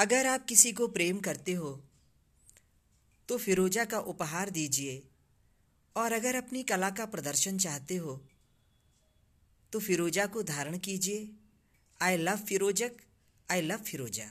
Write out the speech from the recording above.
अगर आप किसी को प्रेम करते हो तो फिरोजा का उपहार दीजिए और अगर अपनी कला का प्रदर्शन चाहते हो तो फिरोजा को धारण कीजिए I love फिरोजक I love Firoza